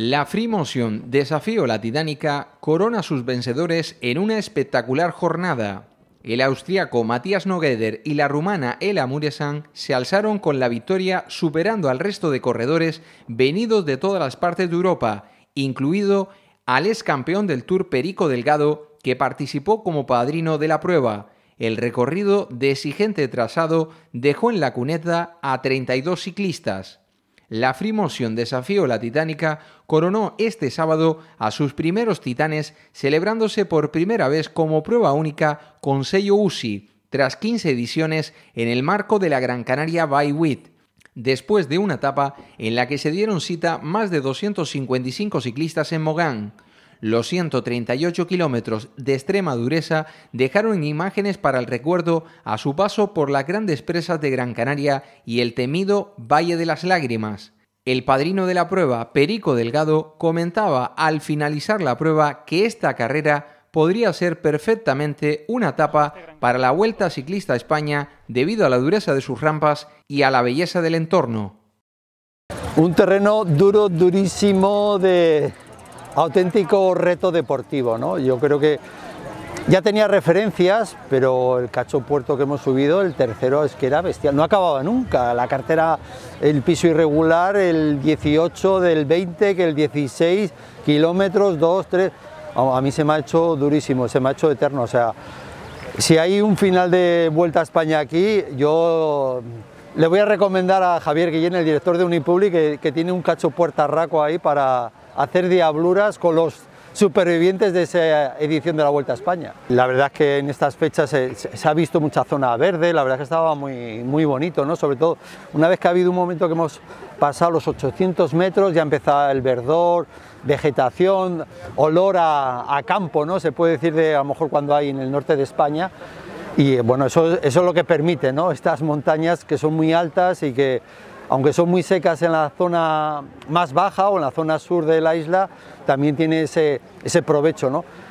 La Free Motion Desafío La Titánica corona sus vencedores en una espectacular jornada. El austriaco Matías Nogeder y la rumana Ela Muresan se alzaron con la victoria superando al resto de corredores venidos de todas las partes de Europa, incluido al ex campeón del Tour Perico Delgado que participó como padrino de la prueba. El recorrido de exigente trazado dejó en la cuneta a 32 ciclistas. La Free Motion Desafío La Titánica coronó este sábado a sus primeros titanes celebrándose por primera vez como prueba única con sello UCI, tras 15 ediciones en el marco de la Gran Canaria by después de una etapa en la que se dieron cita más de 255 ciclistas en Mogán. Los 138 kilómetros de extrema dureza dejaron imágenes para el recuerdo a su paso por las grandes presas de Gran Canaria y el temido Valle de las Lágrimas. El padrino de la prueba, Perico Delgado, comentaba al finalizar la prueba que esta carrera podría ser perfectamente una etapa para la Vuelta Ciclista a España debido a la dureza de sus rampas y a la belleza del entorno. Un terreno duro, durísimo, de auténtico reto deportivo, ¿no? Yo creo que ya tenía referencias, pero el cacho puerto que hemos subido, el tercero es que era bestial, no acababa nunca. La cartera, el piso irregular, el 18 del 20, que el 16 kilómetros, 2, 3. A mí se me ha hecho durísimo, se me ha hecho eterno. O sea, si hay un final de Vuelta a España aquí, yo le voy a recomendar a Javier Guillén, el director de Unipublic, que, que tiene un cacho puertarraco ahí para, hacer diabluras con los supervivientes de esa edición de la Vuelta a España. La verdad es que en estas fechas se, ha visto mucha zona verde, la verdad es que estaba muy, muy bonito, ¿no? sobre todo una vez que ha habido un momento que hemos pasado los 800 metros, ya empezaba el verdor, vegetación, olor a, campo, ¿no? se puede decir de a lo mejor cuando hay en el norte de España. Y bueno, eso, eso es lo que permite, ¿no? Estas montañas que son muy altas y que aunque son muy secas en la zona más baja o en la zona sur de la isla, también tiene ese, provecho, ¿no?